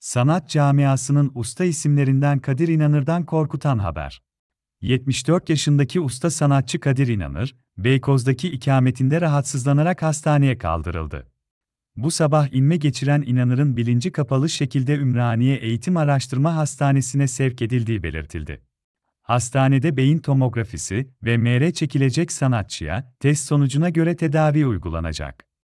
Sanat camiasının usta isimlerinden Kadir İnanır'dan korkutan haber. 74 yaşındaki usta sanatçı Kadir İnanır, Beykoz'daki ikametinde rahatsızlanarak hastaneye kaldırıldı. Bu sabah inme geçiren İnanır'ın bilinci kapalı şekilde Ümraniye Eğitim Araştırma Hastanesi'ne sevk edildiği belirtildi. Hastanede beyin tomografisi ve MR çekilecek sanatçıya test sonucuna göre tedavi uygulanacak.